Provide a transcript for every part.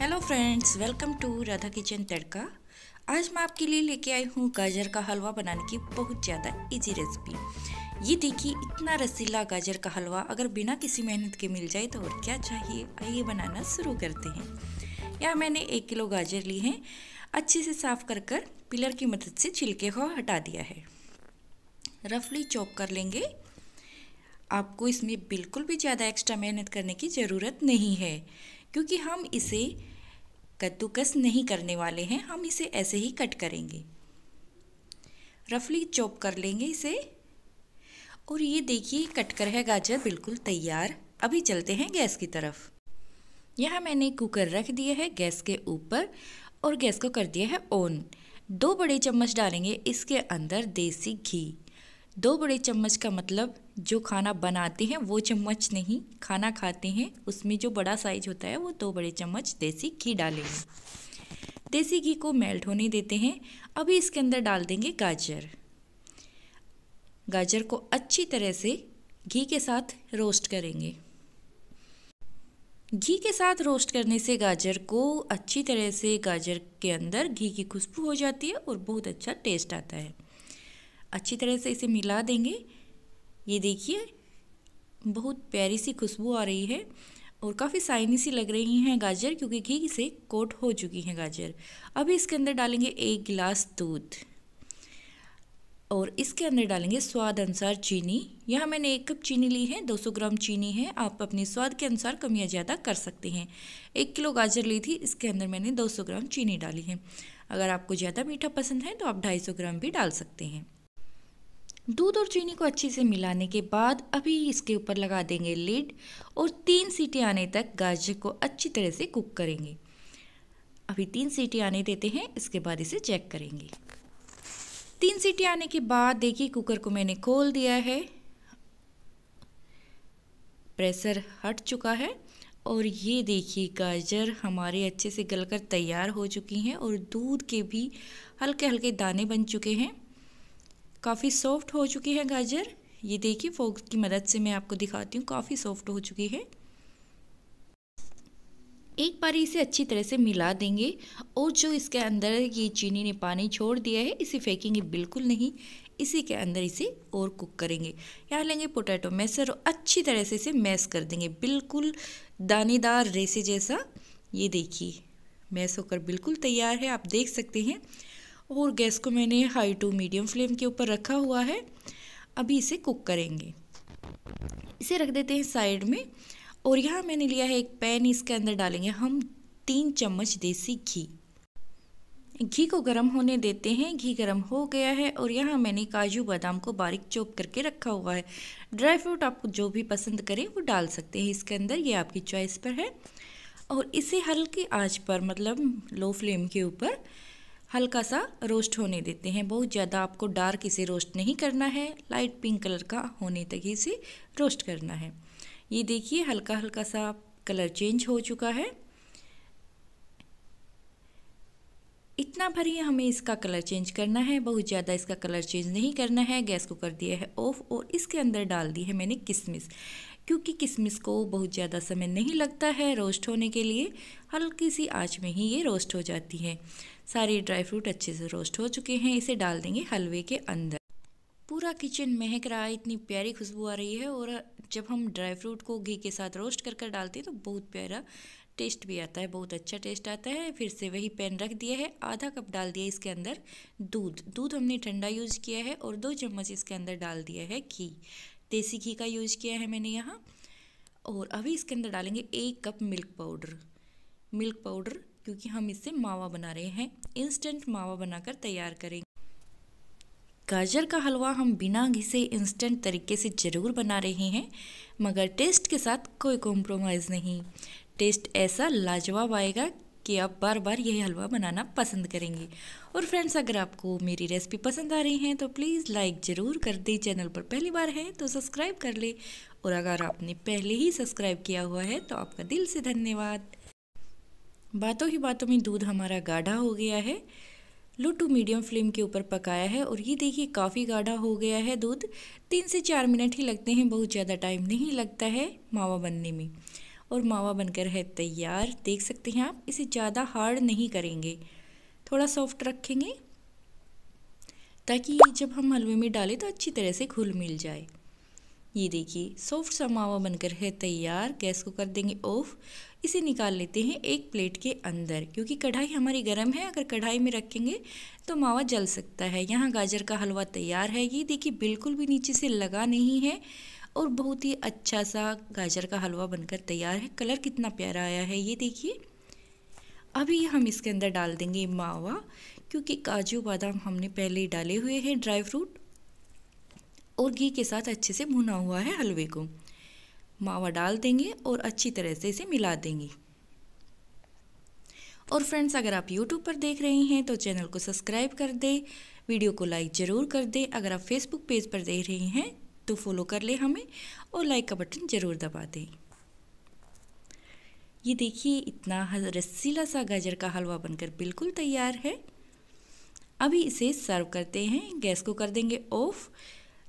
hello friends welcome to Radha kitchen Tadka आज मैं आपके लिए लेके आई हूँ गाजर का हलवा बनाने की बहुत ज़्यादा इजी रेसिपी ये देखिए इतना रसीला गाजर का हलवा अगर बिना किसी मेहनत के मिल जाए तो और क्या चाहिए आइए बनाना शुरू करते हैं यहाँ मैंने एक किलो गाजर ली है अच्छे से साफ़ कर कर पिलर की मदद से छिलके को हटा दिया है रफली चॉप कर लेंगे आपको इसमें बिल्कुल भी ज़्यादा एक्स्ट्रा मेहनत करने की ज़रूरत नहीं है क्योंकि हम इसे कद्दूकस नहीं करने वाले हैं हम इसे ऐसे ही कट करेंगे रफली चॉप कर लेंगे इसे और ये देखिए कटकर है गाजर बिल्कुल तैयार अभी चलते हैं गैस की तरफ यहाँ मैंने कुकर रख दिया है गैस के ऊपर और गैस को कर दिया है ऑन दो बड़े चम्मच डालेंगे इसके अंदर देसी घी दो बड़े चम्मच का मतलब जो खाना बनाते हैं वो चम्मच नहीं खाना खाते हैं उसमें जो बड़ा साइज होता है वो दो बड़े चम्मच देसी घी डालेंगे देसी घी को मेल्ट होने देते हैं अभी इसके अंदर डाल देंगे गाजर गाजर को अच्छी तरह से घी के साथ रोस्ट करेंगे घी के साथ रोस्ट करने से गाजर को अच्छी तरह से गाजर के अंदर घी की खुशबू हो जाती है और बहुत अच्छा टेस्ट आता है अच्छी तरह से इसे मिला देंगे ये देखिए बहुत प्यारी सी खुशबू आ रही है और काफ़ी साइनी सी लग रही हैं गाजर क्योंकि घी से कोट हो चुकी हैं गाजर अभी इसके अंदर डालेंगे एक गिलास दूध और इसके अंदर डालेंगे स्वाद अनुसार चीनी यहाँ मैंने एक कप चीनी ली है 200 ग्राम चीनी है आप अपने स्वाद के अनुसार कम या ज़्यादा कर सकते हैं एक किलो गाजर ली थी इसके अंदर मैंने 200 ग्राम चीनी डाली है अगर आपको ज़्यादा मीठा पसंद है तो आप 250 ग्राम भी डाल सकते हैं दूध और चीनी को अच्छे से मिलाने के बाद अभी इसके ऊपर लगा देंगे लिड और तीन सीटी आने तक गाजर को अच्छी तरह से कुक करेंगे अभी तीन सीटी आने देते हैं इसके बाद इसे चेक करेंगे तीन सीटी आने के बाद देखिए कुकर को मैंने खोल दिया है प्रेशर हट चुका है और ये देखिए गाजर हमारे अच्छे से गलकर तैयार हो चुकी हैं और दूध के भी हल्के हल्के दाने बन चुके हैं काफ़ी सॉफ्ट हो चुकी है गाजर ये देखिए फोक की मदद से मैं आपको दिखाती हूँ काफ़ी सॉफ्ट हो चुकी है एक बार इसे अच्छी तरह से मिला देंगे और जो इसके अंदर ये चीनी ने पानी छोड़ दिया है इसे फेंकेंगे बिल्कुल नहीं इसी के अंदर इसे और कुक करेंगे यहाँ लेंगे पोटैटो मैसर और अच्छी तरह से इसे मैस कर देंगे बिल्कुल दानेदार रेसे जैसा ये देखिए मैस होकर बिल्कुल तैयार है आप देख सकते हैं और गैस को मैंने हाई टू मीडियम फ्लेम के ऊपर रखा हुआ है अभी इसे कुक करेंगे इसे रख देते हैं साइड में और यहाँ मैंने लिया है एक पैन इसके अंदर डालेंगे हम तीन चम्मच देसी घी घी को गर्म होने देते हैं घी गर्म हो गया है और यहाँ मैंने काजू बादाम को बारीक चॉप करके रखा हुआ है ड्राई फ्रूट आप जो भी पसंद करें वो डाल सकते हैं इसके अंदर ये आपकी चॉइस पर है और इसे हल्की आंच पर मतलब लो फ्लेम के ऊपर हल्का सा रोस्ट होने देते हैं बहुत ज़्यादा आपको डार्क इसे रोस्ट नहीं करना है लाइट पिंक कलर का होने तक ही इसे रोस्ट करना है ये देखिए हल्का हल्का सा कलर चेंज हो चुका है इतना भर ही हमें इसका कलर चेंज करना है बहुत ज़्यादा इसका कलर चेंज नहीं करना है गैस को कर दिया है ऑफ़ और इसके अंदर डाल दी है मैंने किशमिश क्योंकि किशमिश को बहुत ज़्यादा समय नहीं लगता है रोस्ट होने के लिए हल्की सी आँच में ही ये रोस्ट हो जाती है सारे ड्राई फ्रूट अच्छे से रोस्ट हो चुके हैं इसे डाल देंगे हलवे के अंदर पूरा किचन महक रहा है इतनी प्यारी खुशबू आ रही है और जब हम ड्राई फ्रूट को घी के साथ रोस्ट कर कर डालते हैं तो बहुत प्यारा टेस्ट भी आता है बहुत अच्छा टेस्ट आता है फिर से वही पैन रख दिया है आधा कप डाल दिया इसके अंदर दूध दूध हमने ठंडा यूज़ किया है और दो चम्मच इसके अंदर डाल दिया है घी देसी घी का यूज़ किया है मैंने यहाँ और अभी इसके अंदर डालेंगे एक cup milk powder milk powder क्योंकि हम इससे मावा बना रहे हैं इंस्टेंट मावा बनाकर तैयार करेंगे गाजर का हलवा हम बिना घिसे इंस्टेंट तरीके से ज़रूर बना रहे हैं मगर टेस्ट के साथ कोई कॉम्प्रोमाइज़ नहीं टेस्ट ऐसा लाजवाब आएगा कि आप बार बार यही हलवा बनाना पसंद करेंगे और फ्रेंड्स अगर आपको मेरी रेसिपी पसंद आ रही हैं तो प्लीज़ लाइक ज़रूर कर दें चैनल पर पहली बार हैं तो सब्सक्राइब कर लें और अगर आपने पहले ही सब्सक्राइब किया हुआ है तो आपका दिल से धन्यवाद बातों ही बातों में दूध हमारा गाढ़ा हो गया है लो टू मीडियम फ्लेम के ऊपर पकाया है और ये देखिए काफ़ी गाढ़ा हो गया है दूध तीन से चार मिनट ही लगते हैं बहुत ज़्यादा टाइम नहीं लगता है मावा बनने में और मावा बनकर है तैयार देख सकते हैं आप इसे ज़्यादा हार्ड नहीं करेंगे थोड़ा सॉफ्ट रखेंगे ताकि जब हम हलवे में डालें तो अच्छी तरह से घुल मिल जाए ये देखिए सॉफ्ट सा मावा बनकर है तैयार गैस को कर देंगे ऑफ इसे निकाल लेते हैं एक प्लेट के अंदर क्योंकि कढ़ाई हमारी गर्म है अगर कढ़ाई में रखेंगे तो मावा जल सकता है यहाँ गाजर का हलवा तैयार है ये देखिए बिल्कुल भी नीचे से लगा नहीं है और बहुत ही अच्छा सा गाजर का हलवा बनकर तैयार है कलर कितना प्यारा आया है ये देखिए अभी हम इसके अंदर डाल देंगे मावा क्योंकि काजू बादाम हमने पहले ही डाले हुए हैं ड्राई फ्रूट और घी के साथ अच्छे से भुना हुआ है हलवे को मावा डाल देंगे और अच्छी तरह से इसे मिला देंगे और फ्रेंड्स अगर आप यूट्यूब पर देख रहे हैं तो चैनल को सब्सक्राइब कर दें वीडियो को लाइक ज़रूर कर दें अगर आप फेसबुक पेज पर देख रहे हैं तो फॉलो कर लें हमें और लाइक का बटन ज़रूर दबा दें ये देखिए इतना रसीला सा गाजर का हलवा बनकर बिल्कुल तैयार है अभी इसे सर्व करते हैं गैस को कर देंगे ऑफ़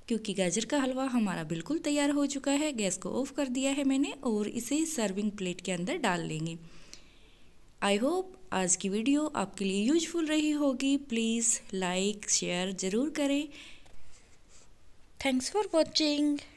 क्योंकि गाजर का हलवा हमारा बिल्कुल तैयार हो चुका है गैस को ऑफ कर दिया है मैंने और इसे सर्विंग प्लेट के अंदर डाल लेंगे आई होप आज की वीडियो आपके लिए यूजफुल रही होगी प्लीज़ लाइक शेयर ज़रूर करें थैंक्स फॉर वॉचिंग